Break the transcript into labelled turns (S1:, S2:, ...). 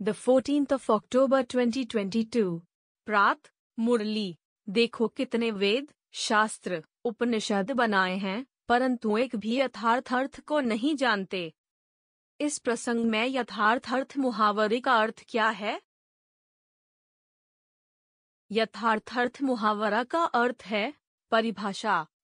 S1: the 14th of October 2022. प्रात मुरली देखो कितने वेद शास्त्र उपनिषद बनाए हैं परंतु एक भी यथार्थ अर्थ को नहीं जानते इस प्रसंग में यथार्थ अर्थ मुहावरे का अर्थ क्या है यथार्थ अर्थ मुहावरा का अर्थ है परिभाषा